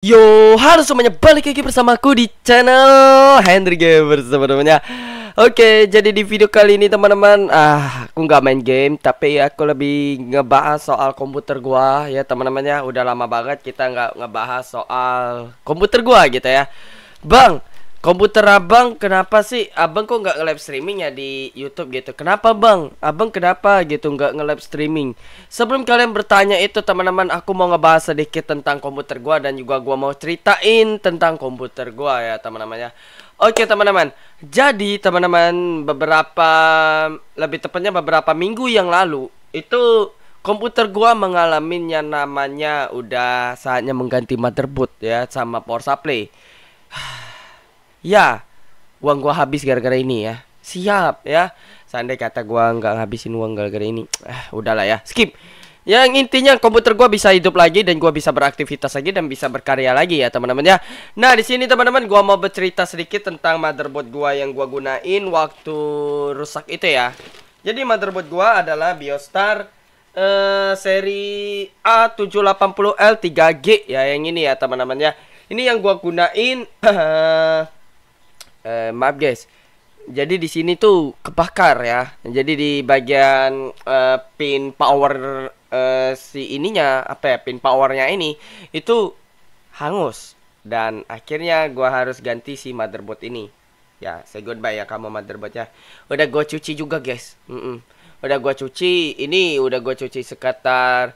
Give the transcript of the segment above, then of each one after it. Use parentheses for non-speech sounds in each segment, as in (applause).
Yo, halo semuanya balik lagi bersama aku di channel Henry Gamer, teman Oke, jadi di video kali ini teman-teman, ah, aku nggak main game, tapi aku lebih ngebahas soal komputer gua ya teman-temannya. Udah lama banget kita nggak ngebahas soal komputer gua gitu ya, Bang. Komputer abang kenapa sih abang kok nggak nge-live streaming ya di YouTube gitu? Kenapa bang? Abang kenapa gitu nggak nge-live streaming? Sebelum kalian bertanya itu teman-teman aku mau ngebahas sedikit tentang komputer gua dan juga gua mau ceritain tentang komputer gua ya teman-temannya. Oke teman-teman, jadi teman-teman beberapa lebih tepatnya beberapa minggu yang lalu itu komputer gua mengalami yang namanya udah saatnya mengganti motherboard ya sama power supply (sighs) ya uang gua habis gara-gara ini ya siap ya seandai kata gua nggak ngabisin uang gara-gara ini eh, udahlah ya skip yang intinya komputer gua bisa hidup lagi dan gua bisa beraktivitas lagi dan bisa berkarya lagi ya teman-teman ya. Nah, di sini teman-teman gua mau bercerita sedikit tentang motherboard gua yang gua gunain waktu rusak itu ya. Jadi motherboard gua adalah Biostar uh, seri A780L 3G ya yang ini ya teman-teman ya. Ini yang gua gunain (clears throat) eh, eh, maaf guys jadi di sini tuh kebakar ya jadi di bagian eh, pin power eh, si ininya apa ya pin powernya ini itu hangus dan akhirnya gua harus ganti si motherboard ini ya saya goodbye ya kamu motherboardnya udah gua cuci juga guys mm -mm. udah gua cuci ini udah gua cuci sekitar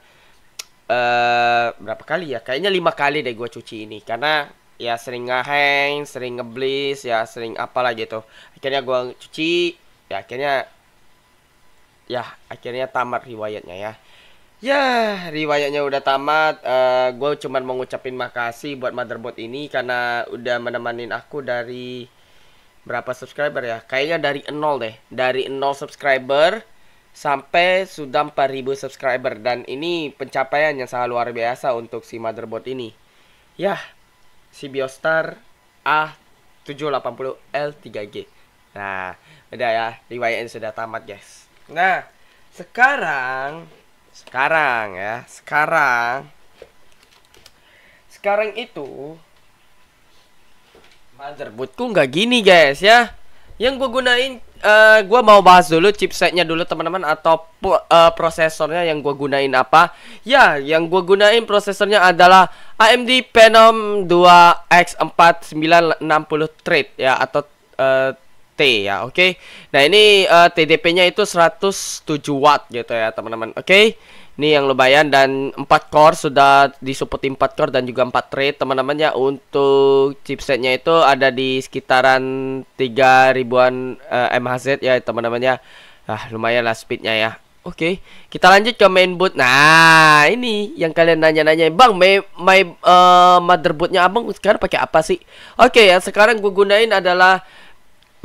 uh, berapa kali ya kayaknya lima kali deh gua cuci ini karena ya sering ngeheng, sering ngeblis, ya sering apalah gitu. Akhirnya gua cuci, ya akhirnya ya akhirnya tamat riwayatnya ya. Ya, riwayatnya udah tamat. Uh, gua cuman mengucapin makasih buat Motherboard ini karena udah menemani aku dari berapa subscriber ya? Kayaknya dari nol deh. Dari nol subscriber sampai sudah 4000 subscriber dan ini pencapaian yang sangat luar biasa untuk si Motherboard ini. Ya, BioStar A780L3G. Nah, udah ya, riwayatnya sudah tamat, guys. Nah, sekarang sekarang ya, sekarang sekarang itu motherboardku nggak gini, guys ya. Yang gue gunain uh, eh, gue mau bahas dulu chipsetnya dulu teman-teman atau uh, prosesornya yang gue gunain apa. Ya, yang gue gunain prosesornya adalah AMD Phenom 2X4960 Thread ya atau uh, T ya, oke. Okay? Nah, ini uh, eh, TDP-nya itu 107 watt gitu ya, teman-teman. Oke. Okay? Ini yang lumayan dan 4 core sudah disupport 4 core dan juga 4 thread, teman-teman ya. Untuk chipsetnya itu ada di sekitaran 3 ribuan uh, eh, MHz ya, teman-teman ya. Ah, lumayan lah speednya ya. Oke, okay. kita lanjut ke mainboard. Nah, ini yang kalian nanya-nanya, Bang, my, my uh, motherboardnya abang sekarang pakai apa sih? Oke, okay, yang sekarang gue gunain adalah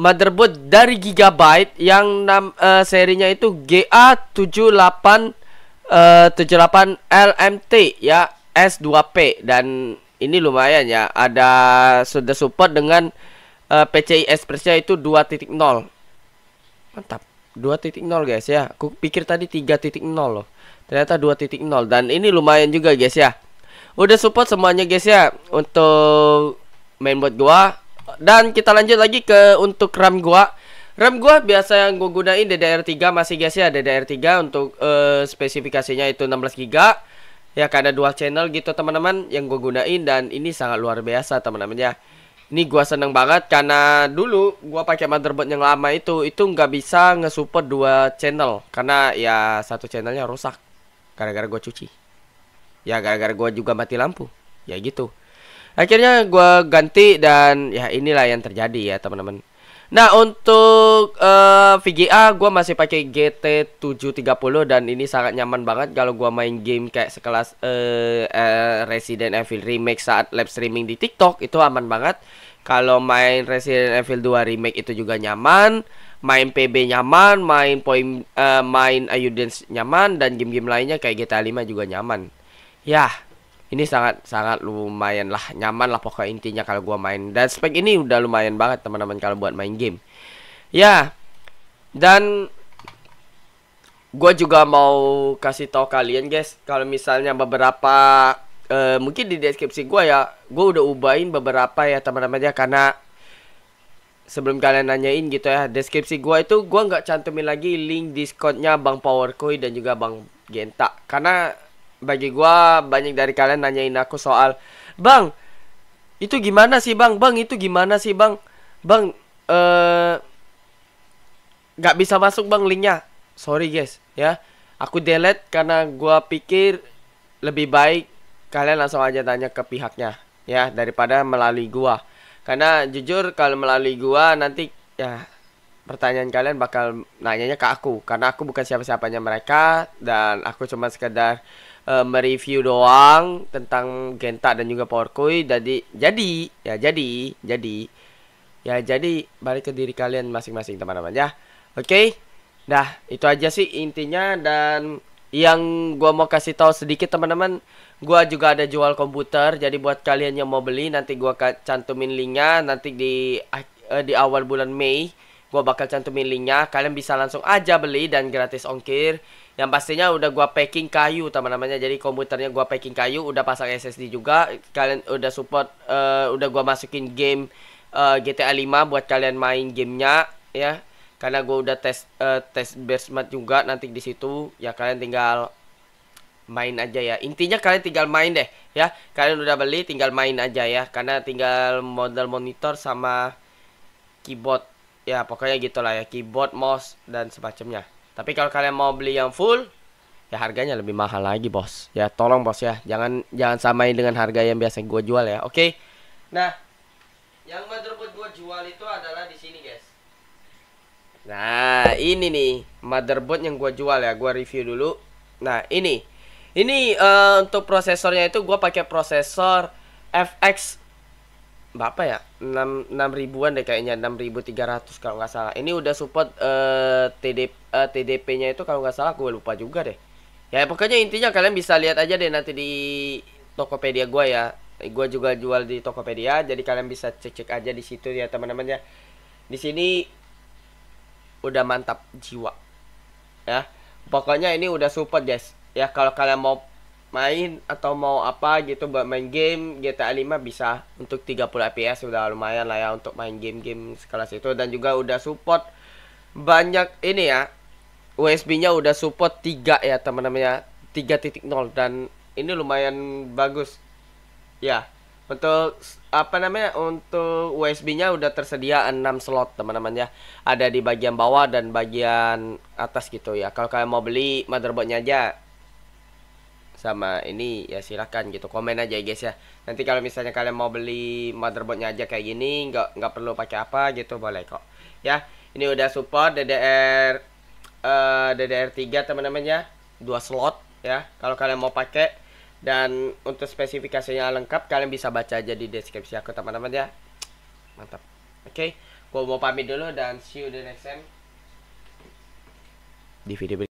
motherboard dari Gigabyte yang nam, uh, serinya itu GA78 uh, 78 LMT ya S2P dan ini lumayan ya ada sudah support dengan uh, eh, PCI express itu 2.0. Mantap. 2.0 guys ya. Aku pikir tadi 3.0 loh. Ternyata 2.0 dan ini lumayan juga guys ya. Udah support semuanya guys ya untuk mainboard gua dan kita lanjut lagi ke untuk RAM gua. RAM gua biasa yang gua gunain DDR3 masih guys ya DDR3 untuk uh, spesifikasinya itu 16 GB. Ya karena dual channel gitu teman-teman yang gua gunain dan ini sangat luar biasa teman-teman ya. Ini gua seneng banget karena dulu gua pakai motherboard yang lama itu itu nggak bisa ngesupport dua channel karena ya satu channelnya rusak gara-gara gua cuci. Ya gara-gara gua juga mati lampu. Ya gitu akhirnya gue ganti dan ya inilah yang terjadi ya teman-teman Nah untuk uh, eh, VGA gue masih pakai GT 730 dan ini sangat nyaman banget kalau gue main game kayak sekelas uh, uh, Resident Evil Remake saat live streaming di TikTok itu aman banget. Kalau main Resident Evil 2 Remake itu juga nyaman, main PB nyaman, main point uh, main Ayudens nyaman dan game-game lainnya kayak GTA 5 juga nyaman. Ya ini sangat sangat lumayan lah nyaman lah pokok intinya kalau gua main dan spek ini udah lumayan banget teman-teman kalau buat main game ya dan gua juga mau kasih tahu kalian guys kalau misalnya beberapa uh, mungkin di deskripsi gua ya gua udah ubahin beberapa ya teman-teman ya karena sebelum kalian nanyain gitu ya deskripsi gua itu gua nggak cantumin lagi link discordnya bang powerkoi dan juga bang genta karena bagi gua banyak dari kalian nanyain aku soal bang itu gimana sih bang bang itu gimana sih bang bang eh nggak bisa masuk bang linknya sorry guys ya aku delete karena gua pikir lebih baik kalian langsung aja tanya ke pihaknya ya daripada melalui gua karena jujur kalau melalui gua nanti ya pertanyaan kalian bakal nanyanya ke aku karena aku bukan siapa-siapanya mereka dan aku cuma sekedar uh, mereview doang tentang Genta dan juga Power Koi jadi jadi ya jadi jadi ya jadi balik ke diri kalian masing-masing teman-teman ya oke okay? nah itu aja sih intinya dan yang gua mau kasih tahu sedikit teman-teman gua juga ada jual komputer jadi buat kalian yang mau beli nanti gua cantumin linknya nanti di uh, di awal bulan Mei gua bakal cantumin linknya kalian bisa langsung aja beli dan gratis ongkir yang pastinya udah gua packing kayu teman-temannya jadi komputernya gua packing kayu udah pasang SSD juga kalian udah support uh, udah gua masukin game uh, eh, GTA 5 buat kalian main gamenya ya karena gua udah tes uh, tes basement juga nanti di situ ya kalian tinggal main aja ya intinya kalian tinggal main deh ya kalian udah beli tinggal main aja ya karena tinggal model monitor sama keyboard ya pokoknya gitulah ya keyboard mouse dan semacamnya tapi kalau kalian mau beli yang full, ya harganya lebih mahal lagi, Bos. Ya tolong Bos ya, jangan jangan samain dengan harga yang biasa gue jual ya. Oke. Okay? Nah, yang motherboard gue jual itu adalah di sini, guys. Nah, ini nih motherboard yang gue jual ya, gue review dulu. Nah, ini. Ini uh, untuk prosesornya itu gue pakai prosesor FX berapa ya 6 6 ribuan deh kayaknya 6.300 kalau nggak salah ini udah support uh, eh, TD uh, eh, TDP nya itu kalau nggak salah gue lupa juga deh ya pokoknya intinya kalian bisa lihat aja deh nanti di Tokopedia gue ya gue juga jual di Tokopedia jadi kalian bisa cek cek aja di situ ya teman-teman ya di sini udah mantap jiwa ya pokoknya ini udah support guys ya kalau kalian mau main atau mau apa gitu buat main game GTA 5 bisa untuk 30 fps sudah lumayan lah ya untuk main game-game sekelas itu dan juga udah support banyak ini ya USB-nya udah support 3 ya teman-teman ya 3.0 dan ini lumayan bagus ya untuk apa namanya untuk USB-nya udah tersedia 6 slot teman-teman ya ada di bagian bawah dan bagian atas gitu ya kalau kalian mau beli motherboardnya aja sama ini ya silahkan gitu komen aja ya guys ya nanti kalau misalnya kalian mau beli motherboardnya aja kayak gini nggak nggak perlu pakai apa gitu boleh kok ya ini udah support DDR uh, eh, DDR3 teman-teman ya dua slot ya kalau kalian mau pakai dan untuk spesifikasinya lengkap kalian bisa baca aja di deskripsi aku teman-teman ya mantap oke okay. gua mau pamit dulu dan see you the next time di video